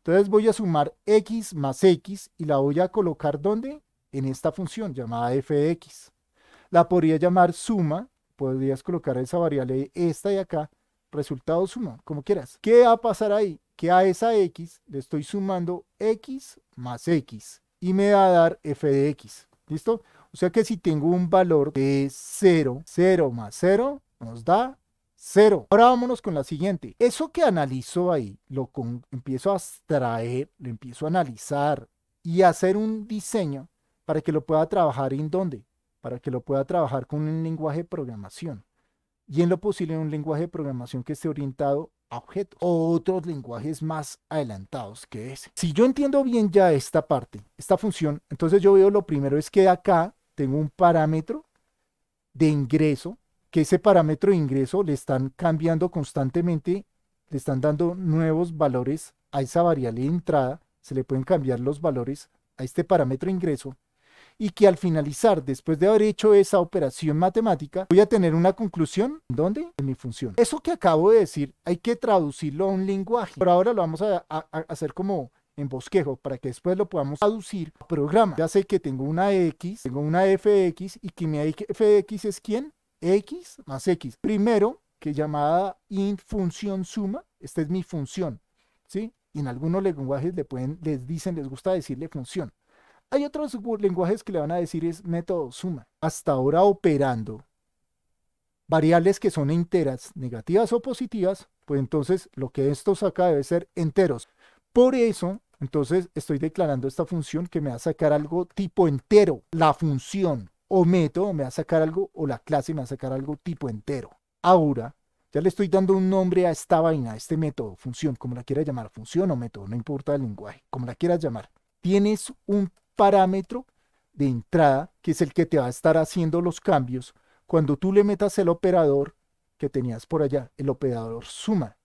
Entonces voy a sumar x más x y la voy a colocar ¿dónde? En esta función llamada f de x. La podría llamar suma, podrías colocar esa variable esta de acá, resultado suma, como quieras. ¿Qué va a pasar ahí? Que a esa x le estoy sumando x más x y me va a dar f de x. ¿Listo? O sea que si tengo un valor de 0, 0 más 0 nos da Cero. Ahora vámonos con la siguiente. Eso que analizo ahí, lo empiezo a extraer, lo empiezo a analizar y hacer un diseño para que lo pueda trabajar en dónde? Para que lo pueda trabajar con un lenguaje de programación. Y en lo posible un lenguaje de programación que esté orientado a objetos o otros lenguajes más adelantados que ese. Si yo entiendo bien ya esta parte, esta función, entonces yo veo lo primero es que acá tengo un parámetro de ingreso que ese parámetro de ingreso le están cambiando constantemente, le están dando nuevos valores a esa variable de entrada, se le pueden cambiar los valores a este parámetro de ingreso, y que al finalizar, después de haber hecho esa operación matemática, voy a tener una conclusión, ¿dónde? En mi función. Eso que acabo de decir, hay que traducirlo a un lenguaje. Por ahora lo vamos a, hacer como en bosquejo para que después lo podamos traducir a programa. Ya sé que tengo una X, tengo una FX y que mi x es quién? x más x. Primero, que llamada int función suma, esta es mi función, ¿sí? Y en algunos lenguajes le pueden, les dicen, les gusta decirle función. Hay otros lenguajes que le van a decir es método suma. Hasta ahora operando variables que son enteras, negativas o positivas, pues entonces lo que esto saca debe ser enteros. Por eso, entonces estoy declarando esta función que me va a sacar algo tipo entero, la función o método me va a sacar algo o la clase me va a sacar algo tipo entero. Ahora, ya le estoy dando un nombre a esta vaina, a este método, función, como la quieras llamar, función o método, no importa el lenguaje, como la quieras llamar. Tienes un parámetro de entrada que es el que te va a estar haciendo los cambios cuando tú le metas el operador que tenías por allá, el operador suma,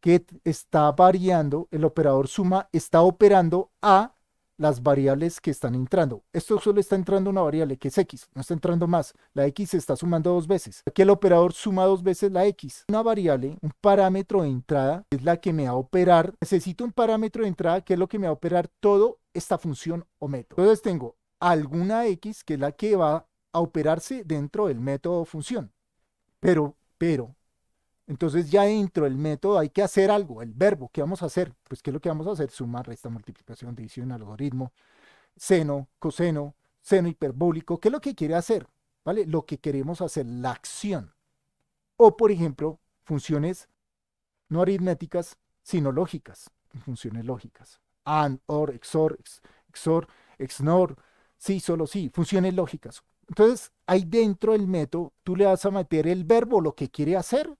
que está variando, el operador suma está operando a las variables que están entrando. Esto solo está entrando una variable que es x, no está entrando más. La x se está sumando dos veces. Aquí el operador suma dos veces la x. Una variable, un parámetro de entrada, es la que me va a operar. Necesito un parámetro de entrada que es lo que me va a operar toda esta función o método. Entonces tengo alguna x que es la que va a operarse dentro del método o función. Pero, pero, entonces ya dentro del método hay que hacer algo, el verbo, ¿qué vamos a hacer? Pues ¿qué es lo que vamos a hacer? Sumar, resta, multiplicación, división, algoritmo, seno, coseno, seno hiperbólico, ¿qué es lo que quiere hacer? ¿Vale? Lo que queremos hacer, la acción. O por ejemplo, funciones no aritméticas, sino lógicas, funciones lógicas. AND, OR, XOR, XOR, XNOR, sí, solo sí, funciones lógicas. Entonces, ahí dentro del método, tú le vas a meter el verbo, lo que quiere hacer,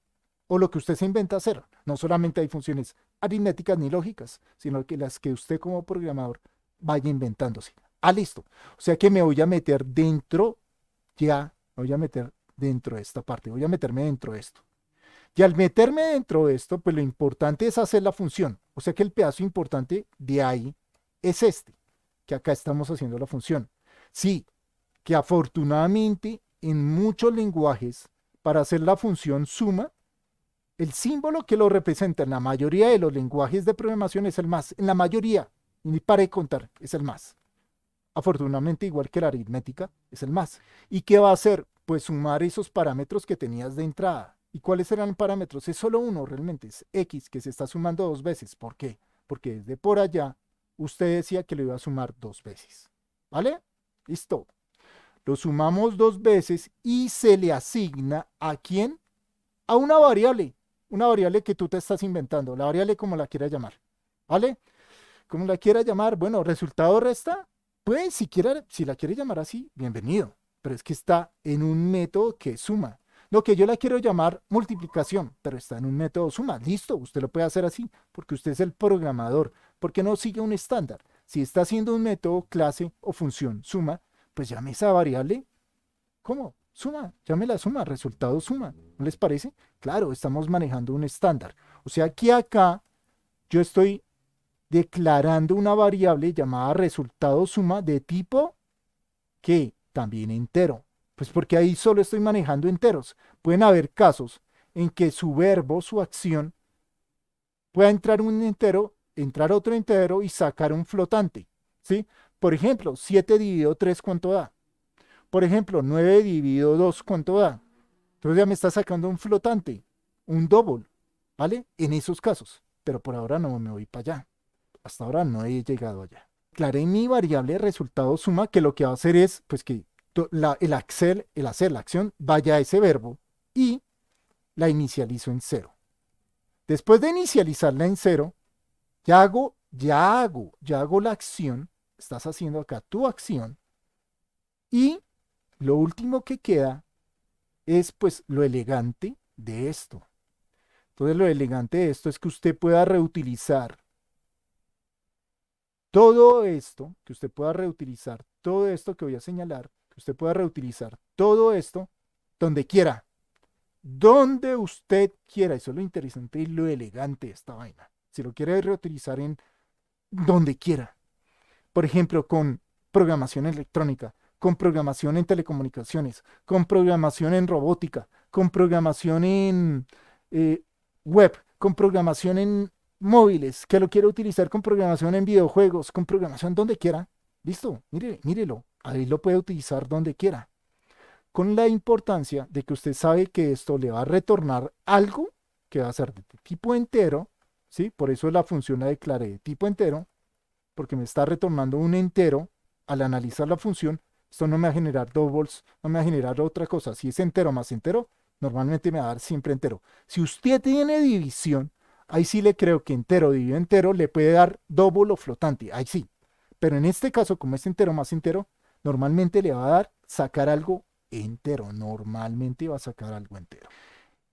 o lo que usted se inventa hacer. No solamente hay funciones aritméticas ni lógicas, sino que las que usted como programador vaya inventándose. Ah, listo. O sea que me voy a meter dentro, ya, me voy a meter dentro de esta parte, voy a meterme dentro de esto. Y al meterme dentro de esto, pues lo importante es hacer la función. O sea que el pedazo importante de ahí es este, que acá estamos haciendo la función. Sí, que afortunadamente en muchos lenguajes, para hacer la función suma, el símbolo que lo representa en la mayoría de los lenguajes de programación es el más. En la mayoría, ni para de contar, es el más. Afortunadamente, igual que la aritmética, es el más. ¿Y qué va a hacer? Pues sumar esos parámetros que tenías de entrada. ¿Y cuáles eran parámetros? Es solo uno realmente, es X que se está sumando dos veces. ¿Por qué? Porque desde por allá usted decía que lo iba a sumar dos veces. ¿Vale? Listo. Lo sumamos dos veces y se le asigna a quién? A una variable una variable que tú te estás inventando, la variable como la quieras llamar, ¿vale? Como la quieras llamar, bueno, resultado resta, pues si, quiera, si la quieres llamar así, bienvenido, pero es que está en un método que suma. Lo que yo la quiero llamar multiplicación, pero está en un método suma. Listo, usted lo puede hacer así, porque usted es el programador, porque no sigue un estándar. Si está haciendo un método, clase o función suma, pues llame esa variable ¿Cómo? suma, llámela la suma, resultado suma. ¿No les parece? Claro, estamos manejando un estándar. O sea aquí acá yo estoy declarando una variable llamada resultado suma de tipo que también entero. Pues porque ahí solo estoy manejando enteros. Pueden haber casos en que su verbo, su acción, pueda entrar un entero, entrar otro entero y sacar un flotante. ¿sí? Por ejemplo, 7 dividido 3, ¿cuánto da? Por ejemplo, 9 dividido 2, ¿cuánto da? Entonces ya me está sacando un flotante, un doble, ¿vale? En esos casos. Pero por ahora no me voy para allá. Hasta ahora no he llegado allá. Declaré mi variable resultado suma, que lo que va a hacer es, pues que el, Excel, el hacer la acción vaya a ese verbo y la inicializo en cero. Después de inicializarla en cero, ya hago, ya hago, ya hago la acción, estás haciendo acá tu acción y lo último que queda es pues lo elegante de esto. Entonces lo elegante de esto es que usted pueda reutilizar todo esto, que usted pueda reutilizar todo esto que voy a señalar, que usted pueda reutilizar todo esto donde quiera, donde usted quiera. Eso es lo interesante y lo elegante de esta vaina. Si lo quiere reutilizar en donde quiera. Por ejemplo, con programación electrónica con programación en telecomunicaciones, con programación en robótica, con programación en eh, web, con programación en móviles, que lo quiera utilizar con programación en videojuegos, con programación donde quiera. Listo, mire, mírelo, ahí lo puede utilizar donde quiera. Con la importancia de que usted sabe que esto le va a retornar algo que va a ser de tipo entero, ¿sí? Por eso la función la declaré de tipo entero, porque me está retornando un entero al analizar la función esto no me va a generar doubles, no me va a generar otra cosa. Si es entero más entero, normalmente me va a dar siempre entero. Si usted tiene división, ahí sí le creo que entero dividido entero le puede dar double o flotante, ahí sí. Pero en este caso, como es entero más entero, normalmente le va a dar sacar algo entero, normalmente va a sacar algo entero.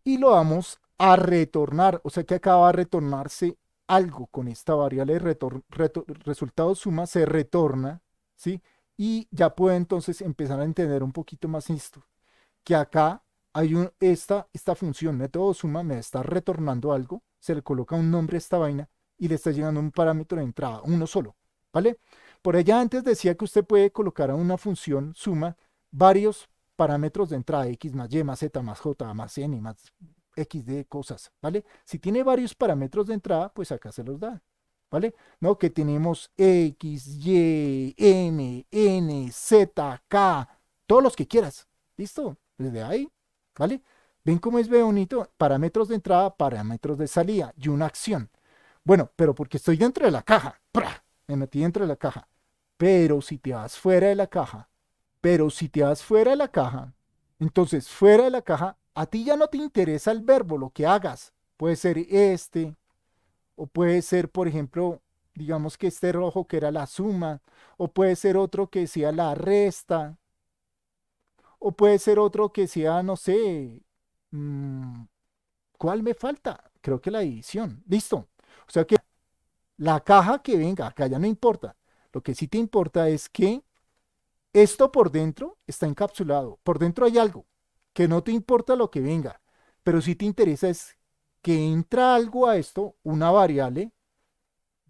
Y lo vamos a retornar, o sea que acaba va a retornarse algo con esta variable de resultado suma, se retorna, ¿sí? y ya puedo entonces empezar a entender un poquito más esto, que acá hay un, esta, esta función método suma me está retornando algo, se le coloca un nombre a esta vaina y le está llegando un parámetro de entrada, uno solo, ¿vale? Por allá antes decía que usted puede colocar a una función suma varios parámetros de entrada, x más y más z más j más n más x de cosas, ¿vale? Si tiene varios parámetros de entrada, pues acá se los da. ¿vale? ¿No? Que tenemos X, Y, M, N, Z, K, todos los que quieras. ¿Listo? Desde ahí, ¿vale? ¿Ven cómo es bonito? Parámetros de entrada, parámetros de salida y una acción. Bueno, pero porque estoy dentro de la caja. ¡Pra! Me metí dentro de la caja. Pero si te vas fuera de la caja, pero si te vas fuera de la caja, entonces fuera de la caja, a ti ya no te interesa el verbo, lo que hagas. Puede ser este, o puede ser, por ejemplo, digamos que este rojo que era la suma, o puede ser otro que sea la resta, o puede ser otro que sea, no sé, mm, ¿cuál me falta? Creo que la división, listo. O sea que la caja que venga, acá ya no importa. Lo que sí te importa es que esto por dentro está encapsulado. Por dentro hay algo que no te importa lo que venga, pero sí te interesa es que entra algo a esto, una variable,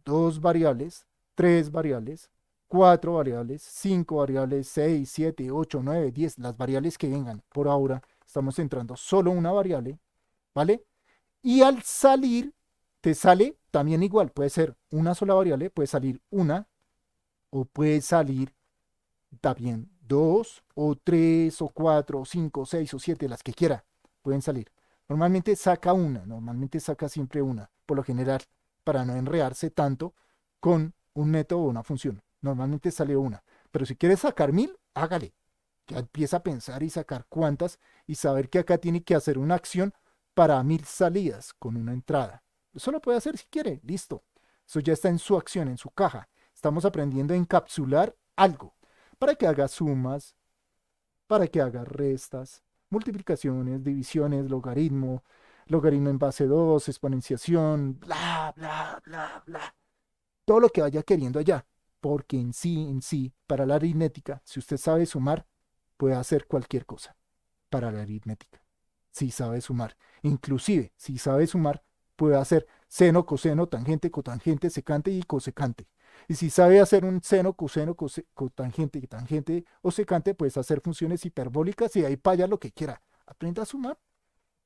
dos variables, tres variables, cuatro variables, cinco variables, seis, siete, ocho, nueve, diez, las variables que vengan. Por ahora estamos entrando solo una variable, ¿vale? Y al salir, te sale también igual, puede ser una sola variable, puede salir una, o puede salir también dos, o tres, o cuatro, o cinco, o seis, o siete, las que quiera, pueden salir. Normalmente saca una, normalmente saca siempre una, por lo general, para no enrearse tanto con un método o una función. Normalmente sale una. Pero si quieres sacar mil, hágale. Ya empieza a pensar y sacar cuántas y saber que acá tiene que hacer una acción para mil salidas con una entrada. Eso lo puede hacer si quiere, listo. Eso ya está en su acción, en su caja. Estamos aprendiendo a encapsular algo para que haga sumas, para que haga restas, multiplicaciones, divisiones, logaritmo, logaritmo en base 2, exponenciación, bla, bla, bla, bla. Todo lo que vaya queriendo allá, porque en sí, en sí, para la aritmética, si usted sabe sumar, puede hacer cualquier cosa para la aritmética. Si sabe sumar, inclusive si sabe sumar, puede hacer seno, coseno, tangente, cotangente, secante y cosecante. Y si sabe hacer un seno, coseno, cotangente y tangente o secante, pues hacer funciones hiperbólicas y ahí paya lo que quiera. Aprenda a sumar,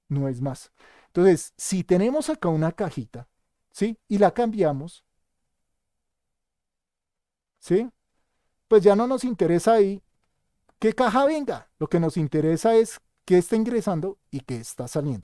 no es más. Entonces, si tenemos acá una cajita, ¿sí? Y la cambiamos, ¿sí? Pues ya no nos interesa ahí qué caja venga. Lo que nos interesa es qué está ingresando y qué está saliendo.